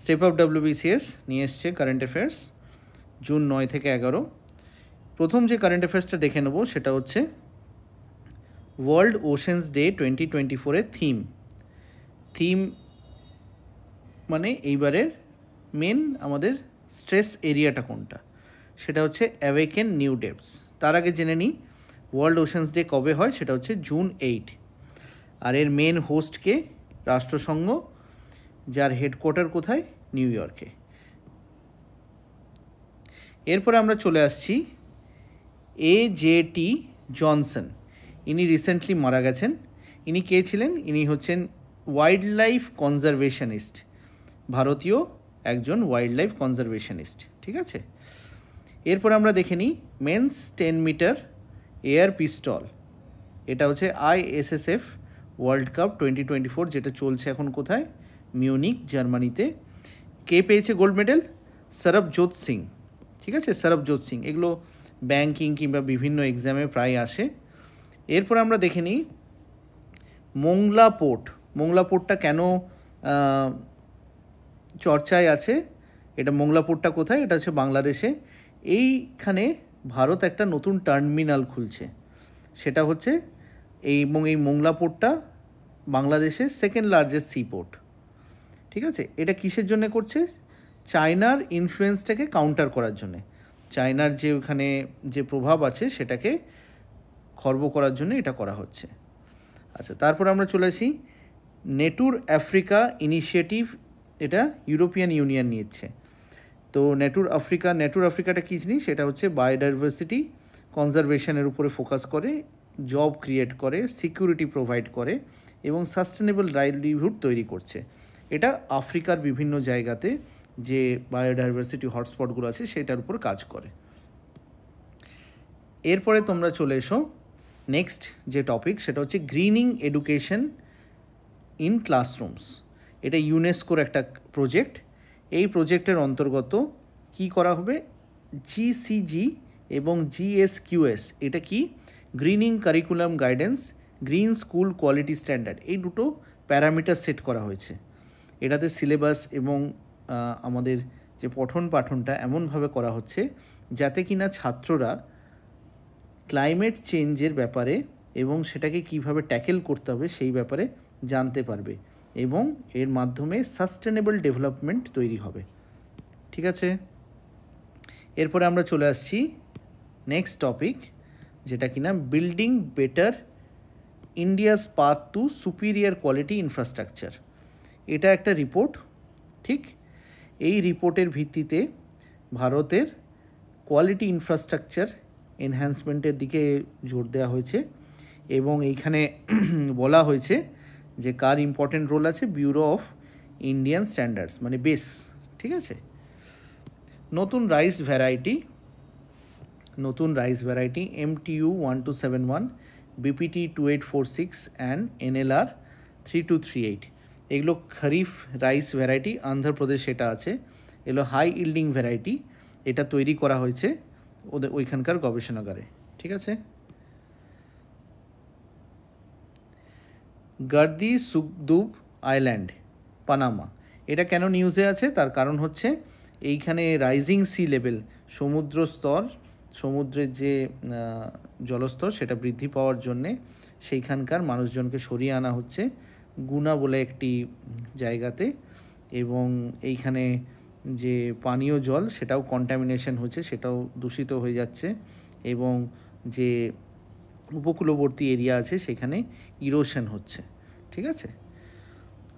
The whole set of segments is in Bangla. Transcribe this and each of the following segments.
স্টেপ আপ ডাব্লিউবিসিএস নিয়ে এসছে কারেন্ট অ্যাফেয়ার্স জুন নয় থেকে এগারো প্রথম যে কারেন্ট অ্যাফেয়ার্সটা দেখে নেব সেটা হচ্ছে world oceans day twenty twenty ফোরের থিম থিম মানে এইবারের মেন আমাদের স্ট্রেস এরিয়াটা কোনটা সেটা হচ্ছে অ্যাওয়েকেন নিউ ডেপস তার আগে জেনে নিই ওয়ার্ল্ড ওশেন্স ডে কবে হয় সেটা হচ্ছে জুন এইট আর এর মেন হোস্টকে রাষ্ট্রসংঘ যার হেডকোয়ার্টার কোথায় নিউ ইয়র্কে এরপরে আমরা চলে আসছি এ জে টি জনসন ইনি রিসেন্টলি মারা গেছেন ইনি কে ছিলেন ইনি হচ্ছেন ওয়াইল্ড লাইফ কনজারভেশনিস্ট ভারতীয় একজন ওয়াইল্ড লাইফ কনজারভেশনিস্ট ঠিক আছে এরপর আমরা দেখে নিই men's ten metre air pistol এটা হচ্ছে ISSF world cup twenty twenty four যেটা চলছে এখন কোথায় মিউনিক জার্মানিতে কে পেয়েছে গোল্ড মেডেল সরবজোৎ সিং ঠিক আছে সরবজোৎ সিং এগুলো ব্যাংকিং কিংবা বিভিন্ন এক্সামে প্রায় আসে এরপর আমরা দেখে নিই মোংলা পোর্ট মোংলা পোর্টটা কেন চর্চায় আছে এটা মোংলা পোর্টটা কোথায় এটা হচ্ছে বাংলাদেশে এইখানে ভারত একটা নতুন টার্মিনাল খুলছে সেটা হচ্ছে এই এবং এই মোংলা পোর্টটা বাংলাদেশের সেকেন্ড লার্জেস্ট সি পোর্ট ঠিক আছে এটা কিসের জন্য করছে চায়নার ইনফ্লুয়েন্সটাকে কাউন্টার করার জন্যে চায়নার যে ওখানে যে প্রভাব আছে সেটাকে খর্ব করার জন্য এটা করা হচ্ছে আচ্ছা তারপর আমরা চলে আসি নেটুর আফ্রিকা ইনিশিয়েটিভ এটা ইউরোপিয়ান ইউনিয়ন নিচ্ছে তো নেটুর আফ্রিকা নেটুর আফ্রিকাটা কী জিনিস সেটা হচ্ছে বায়োডাইভার্সিটি কনজারভেশনের উপরে ফোকাস করে জব ক্রিয়েট করে সিকিউরিটি প্রোভাইড করে এবং সাস্টেনেবল লাইভলিহুড তৈরি করছে এটা আফ্রিকার বিভিন্ন জায়গাতে যে বায়োডাইভার্সিটি হটস্পটগুলো আছে সেটার উপর কাজ করে এরপরে তোমরা চলে এসো নেক্সট যে টপিক সেটা হচ্ছে গ্রিনিং এডুকেশন ইন ক্লাসরুমস এটা ইউনেস্কোর একটা প্রজেক্ট এই প্রজেক্টের অন্তর্গত কি করা হবে জিসিজি এবং জিএসকিউএস এটা কি greening curriculum guidance green school quality standard এই দুটো প্যারামিটার সেট করা হয়েছে এটাতে সিলেবাস এবং আমাদের যে পঠন পাঠনটা এমনভাবে করা হচ্ছে যাতে কিনা ছাত্ররা ক্লাইমেট চেঞ্জের ব্যাপারে এবং সেটাকে কিভাবে ট্যাকেল করতে হবে সেই ব্যাপারে জানতে পারবে এবং এর মাধ্যমে সাস্টেনেবল ডেভেলপমেন্ট তৈরি হবে ঠিক আছে এরপরে আমরা চলে আসছি নেক্সট টপিক যেটা কিনা building better India's path to superior quality infrastructure এটা একটা রিপোর্ট ঠিক এই রিপোর্টের ভিত্তিতে ভারতের কোয়ালিটি ইনফ্রাস্ট্রাকচার এনহ্যান্সমেন্টের দিকে জোর দেওয়া হয়েছে এবং এইখানে বলা হয়েছে যে কার ইম্পর্টেন্ট রোল আছে ব্যুরো অফ ইন্ডিয়ান স্ট্যান্ডার্ডস মানে বেস ঠিক আছে নতুন রাইস ভ্যারাইটি নতুন rice variety M U one two seven one BPT two eight four six and NLR three two three eight এগুলো খরিফ রাইস ভ্যারাইটি অন্ধ্রপ্রদেশ এটা আছে এগুলো হাই ইল্ডিং ভ্যারাইটি এটা তৈরি করা হয়েছে ওদের ওইখানকার গবেষণাগারে ঠিক আছে গার্দি সুকদুব আইল্যান্ড পানামা এটা কেন নিউজে আছে তার কারণ হচ্ছে এইখানে রাইজিং সি লেভেল সমুদ্র স্তর সমুদ্রের যে জলস্তর সেটা বৃদ্ধি পাওয়ার জন্যে সেইখানকার মানুষজনকে সরিয়ে আনা হচ্ছে গুনা বলে একটি জায়গাতে এবং এইখানে যে পানীয় জল সেটাও কন্টামিনেশন হচ্ছে সেটাও দূষিত হয়ে যাচ্ছে এবং যে উপকূলবর্তী এরিয়া আছে সেখানে ইরোশন হচ্ছে ঠিক আছে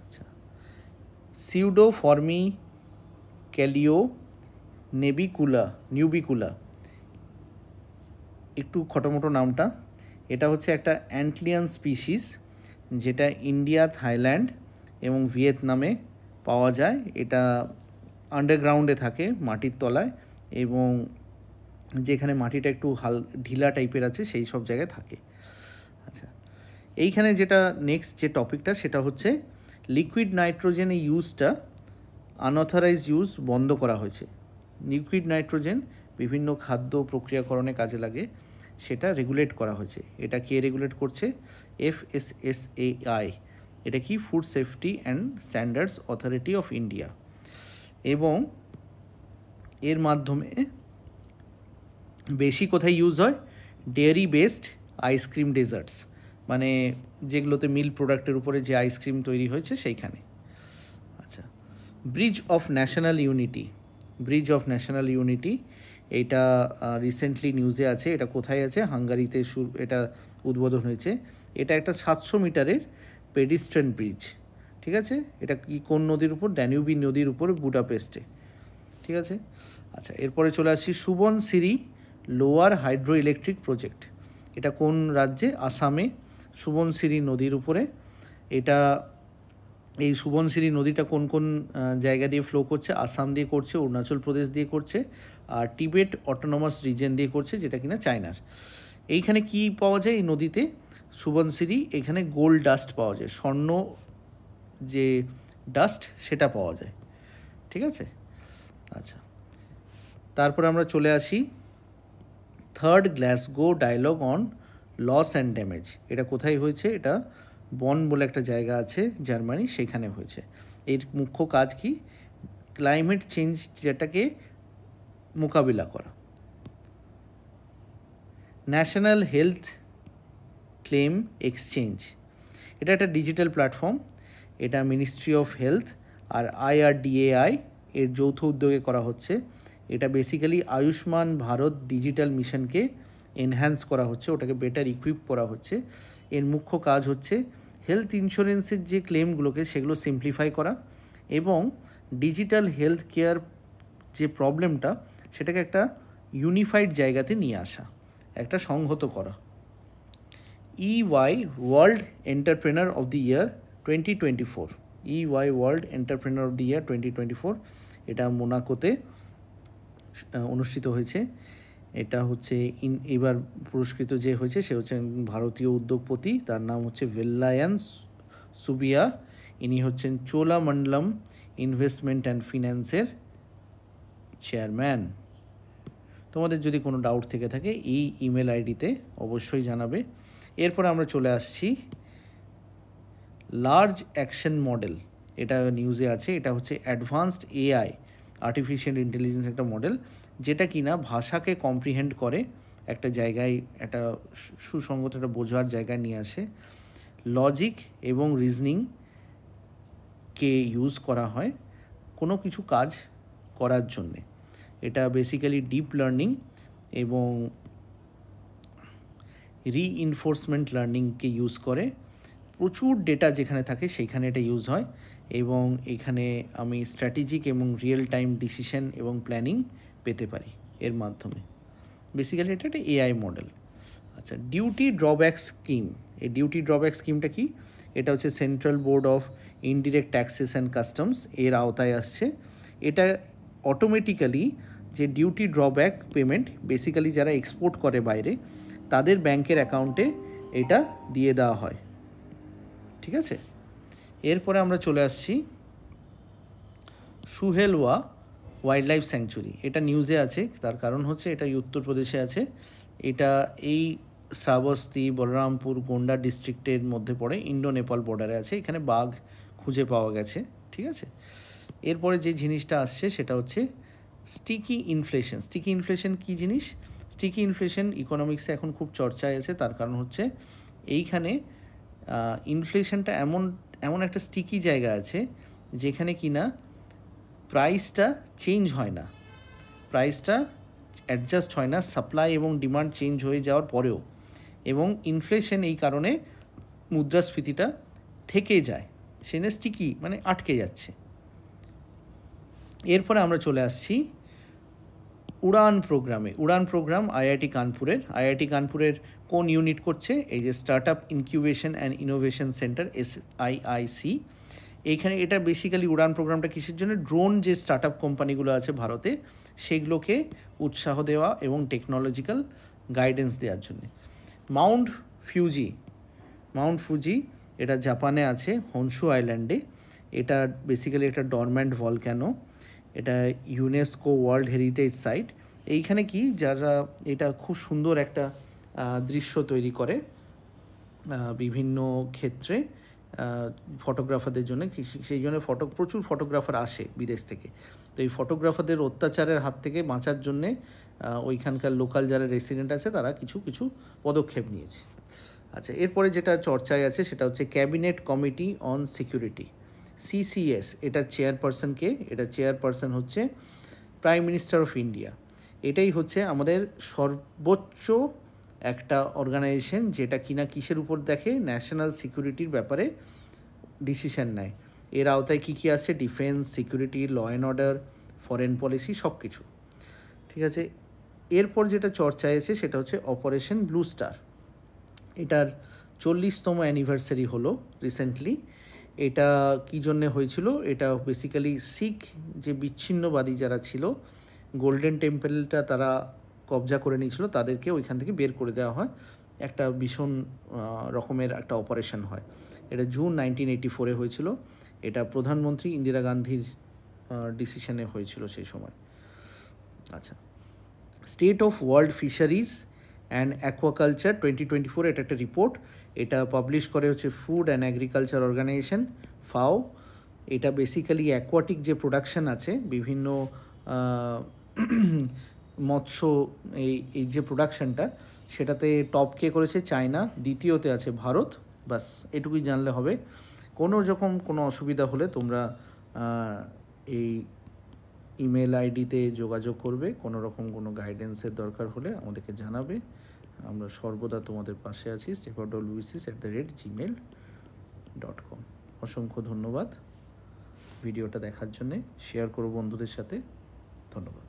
আচ্ছা সিউডো ফর্মি ক্যালিও নেবিকুলা নিউবিকুলা একটু খটোমটো নামটা এটা হচ্ছে একটা অ্যান্টলিয়ান স্পিসিস যেটা ইন্ডিয়া থাইল্যান্ড এবং ভিয়েতনামে পাওয়া যায় এটা আন্ডারগ্রাউন্ডে থাকে মাটির তলায় এবং যেখানে মাটিটা একটু হাল ঢিলা টাইপের আছে সেই সব জায়গায় থাকে আচ্ছা এইখানে যেটা নেক্সট যে টপিকটা সেটা হচ্ছে লিকুইড নাইট্রোজেনের ইউজটা আনঅথরাইজ ইউজ বন্ধ করা হয়েছে লিকুইড নাইট্রোজেন বিভিন্ন খাদ্য প্রক্রিয়াকরণে কাজে লাগে সেটা রেগুলেট করা হয়েছে এটা কে রেগুলেট করছে F S S A I এটা কি Food Safety and Standards Authority of India এবং এর মাধ্যমে বেশি কোথায় ইউজ হয় ডেয়ারি বেসড আইসক্রিম ডেজার্টস মানে যেগুলোতে মিল প্রোডাক্টের উপরে যে আইসক্রিম তৈরি হয়েছে সেইখানে আচ্ছা bridge of national unity bridge of national unity এটা রিসেন্টলি নিউজে আছে এটা কোথায় আছে হাঙ্গারিতে শুরু এটা উদ্বোধন হয়েছে এটা একটা সাতশো মিটারের পেডিস্ট্রেন ব্রিজ ঠিক আছে এটা কি কোন নদীর উপর ড্যানিউবি নদীর উপর বুটাপেস্টে ঠিক আছে আচ্ছা এরপরে চলে আসছি Subansiri lower hydro electric project এটা কোন রাজ্যে আসামে সিরি নদীর উপরে এটা এই সুবনশিরি নদীটা কোন কোন জায়গা দিয়ে ফ্লো করছে আসাম দিয়ে করছে অরুণাচল প্রদেশ দিয়ে করছে আর টিবেট অটোনোমাস রিজন দিয়ে করছে যেটা কিনা চায়নার এইখানে কি পাওয়া যায় এই নদীতে সুবনশিরি এখানে গোল্ড ডাস্ট পাওয়া যায় স্বর্ণ যে ডাস্ট সেটা পাওয়া যায় ঠিক আছে আচ্ছা তারপরে আমরা চলে আসি third Glasgow dialogue on loss and damage এটা কোথায় হয়েছে এটা বন বলে একটা জায়গা আছে জার্মানি সেখানে হয়েছে এর মুখ্য কাজ কি ক্লাইমেট চেঞ্জ যেটাকে মোকাবিলা করা ন্যাশনাল হেলথ ক্লেম এক্সচেঞ্জ এটা একটা ডিজিটাল প্ল্যাটফর্ম এটা মিনিস্ট্রি অফ হেলথ আর আইআরডিএআই এর যৌথ উদ্যোগে করা হচ্ছে এটা বেসিক্যালি আয়ুষ্মান ভারত ডিজিটাল মিশনকে এনহ্যান্স করা হচ্ছে ওটাকে বেটার ইকুইপ করা হচ্ছে এর মুখ্য কাজ হচ্ছে হেলথ ইন্স্যুরেন্সের যে ক্লেমগুলোকে সেগুলো সিম্পলিফাই করা এবং ডিজিটাল হেলথ কেয়ার যে প্রবলেমটা সেটাকে একটা ইউনিফাইড জায়গাতে নিয়ে আসা একটা সংহত করা E Y world entrepreneur of the year twenty twenty four E Y world entrepreneur of the year twenty twenty four এটা মোনাকোতে অনুষ্ঠিত হয়েছে এটা হচ্ছে ইন এবার পুরস্কৃত যে হয়েছে সে হচ্ছেন ভারতীয় উদ্যোগপতি তার নাম হচ্ছে ভেল্লায়ান্স সুবিয়া ইনি হচ্ছেন চোলামণ্ডলম ইনভেস্টমেন্ট অ্যান্ড ফিন্যান্সের চেয়ারম্যান তোমাদের যদি কোনো ডাউট থেকে থাকে এই ইমেল আইডিতে অবশ্যই জানাবে এরপরে আমরা চলে আসছি লার্জ অ্যাকশন মডেল এটা নিউজে আছে এটা হচ্ছে অ্যাডভান্সড এআই আর্টিফিশিয়াল ইন্টেলিজেন্স একটা মডেল যেটা কি না ভাষাকে কম্প্রিহেন্ড করে একটা জায়গায় একটা সুসঙ্গত একটা বোঝার জায়গায় নিয়ে আসে লজিক এবং রিজনিং কে ইউজ করা হয় কোনো কিছু কাজ করার জন্যে এটা বেসিক্যালি ডিপ লার্নিং এবং রিইনফোর্সমেন্ট লার্নিংকে ইউজ করে প্রচুর ডেটা যেখানে থাকে সেইখানে এটা ইউজ হয় এবং এখানে আমি স্ট্র্যাটেজিক এবং রিয়েল টাইম ডিসিশন এবং প্ল্যানিং পেতে পারি এর মাধ্যমে বেসিক্যালি এটা একটা এআই মডেল আচ্ছা ডিউটি ড্রব্যাক স্কিম এই ডিউটি ড্রব্যাক স্কিমটা কি এটা হচ্ছে central board of indirect taxes and customs এর আওতায় আসছে এটা অটোমেটিক্যালি যে ডিউটি ড্রব্যাক পেমেন্ট বেসিক্যালি যারা এক্সপোর্ট করে বাইরে তাদের ব্যাংকের অ্যাকাউন্টে এটা দিয়ে দেওয়া হয় ঠিক আছে এরপরে আমরা চলে আসছি সুহেলওয়া ওয়াইল্ড লাইফ স্যাংচুরি এটা নিউজে আছে তার কারণ হচ্ছে এটা উত্তরপ্রদেশে আছে এটা এই শ্রাবস্তি বলরামপুর গোন্ডা ডিস্ট্রিক্টের মধ্যে পড়ে ইন্ডো নেপাল বর্ডারে আছে এখানে বাঘ খুঁজে পাওয়া গেছে ঠিক আছে এরপরে যে জিনিসটা আসছে সেটা হচ্ছে স্টিকি ইনফ্লেশন স্টিকি ইনফ্লেশন কি জিনিস স্টিকি ইনফ্লেশন ইকোনমিক্সে এখন খুব চর্চায় আছে তার কারণ হচ্ছে এইখানে ইনফ্লেশনটা এমন এমন একটা স্টিকি জায়গা আছে যেখানে কিনা না প্রাইসটা চেঞ্জ হয় না প্রাইসটা অ্যাডজাস্ট হয় না সাপ্লাই এবং ডিমান্ড চেঞ্জ হয়ে যাওয়ার পরেও এবং ইনফ্লেশন এই কারণে মুদ্রাস্ফীতিটা থেকে যায় সেনে স্টিকি মানে আটকে যাচ্ছে এরপরে আমরা চলে আসছি উড়ান প্রোগ্রামে উড়ান প্রোগ্রাম আইআইটি কানপুরের আইআইটি কানপুরের কোন ইউনিট করছে এই যে startup incubation and innovation centre S IIC এইখানে এটা বেসিক্যালি উড়ান প্রোগ্রামটা কিসের জন্য ড্রোন যে স্টার্ট আপ কোম্পানিগুলো আছে ভারতে সেগুলোকে উৎসাহ দেওয়া এবং টেকনোলজিক্যাল গাইডেন্স দেওয়ার জন্যে মাউন্ট ফিউজি মাউন্ট ফিউজি এটা জাপানে আছে হনসু আইল্যান্ডে এটা বেসিক্যালি একটা ডরম্যান্ট ভল কেন এটা ইউনেস্কো ওয়ার্ল্ড হেরিটেজ সাইট এইখানে কি যারা এটা খুব সুন্দর একটা দৃশ্য তৈরি করে বিভিন্ন ক্ষেত্রে ফটোগ্রাফারদের জন্য সেই জন্য ফটো প্রচুর ফটোগ্রাফার আসে বিদেশ থেকে তো এই ফটোগ্রাফারদের অত্যাচারের হাত থেকে বাঁচার জন্যে ওইখানকার লোকাল যারা রেসিডেন্ট আছে তারা কিছু কিছু পদক্ষেপ নিয়েছে আচ্ছা এরপরে যেটা চর্চায় আছে সেটা হচ্ছে cabinet committee on security CCS এটার চেয়ারপারসনকে এটা চেয়ারপারসন হচ্ছে প্রাইম মিনিস্টার অফ ইন্ডিয়া এটাই হচ্ছে আমাদের সর্বোচ্চ একটা অর্গানাইজেশন যেটা কিনা কিসের উপর দেখে ন্যাশনাল সিকিউরিটির ব্যাপারে ডিসিশন নেয় এর আওতায় কী কী আছে defence security law and order foreign policy সব কিছু ঠিক আছে এরপর যেটা চর্চায় এসে সেটা হচ্ছে অপারেশন ব্লু স্টার এটার চল্লিশতম অ্যানিভার্সারি হলো রিসেন্টলি এটা কী জন্যে হয়েছিল এটা বেসিক্যালি শিখ যে বিচ্ছিন্নবাদী যারা ছিল গোল্ডেন টেম্পলটা তারা কবজা করে নিয়েছিল তাদেরকে ওইখান থেকে বের করে দেওয়া হয় একটা ভীষণ রকমের একটা অপারেশন হয় এটা জুন নাইনটিন এইটি ফোরে হয়েছিল এটা প্রধানমন্ত্রী ইন্দিরা গান্ধীর ডিসিশনে হয়েছিল সেই সময় আচ্ছা state of world fisheries and aquaculture twenty twenty four এটা একটা রিপোর্ট এটা পাবলিশ করে হচ্ছে ফুড অ্যান্ড অ্যাগ্রিকালচার অর্গানাইজেশন ফাও এটা বেসিক্যালি অ্যাকোয়াটিক যে প্রোডাকশান আছে বিভিন্ন মৎস্য এই এই যে প্রোডাকশানটা সেটাতে টপ কে করেছে চায়না দ্বিতীয়তে আছে ভারত বাস এটুকুই জানলে হবে কোনো রকম কোনো অসুবিধা হলে তোমরা এই ইমেল আইডিতে যোগাযোগ করবে কোনো রকম কোনো গাইডেন্সের দরকার হলে আমাদেরকে জানাবে আমরা সর্বদা তোমাদের পাশে আছি স্টেফা ডব্লিউসিস at the rate Gmail dot com অসংখ্য ধন্যবাদ ভিডিওটা দেখার জন্যে শেয়ার করো বন্ধুদের সাথে ধন্যবাদ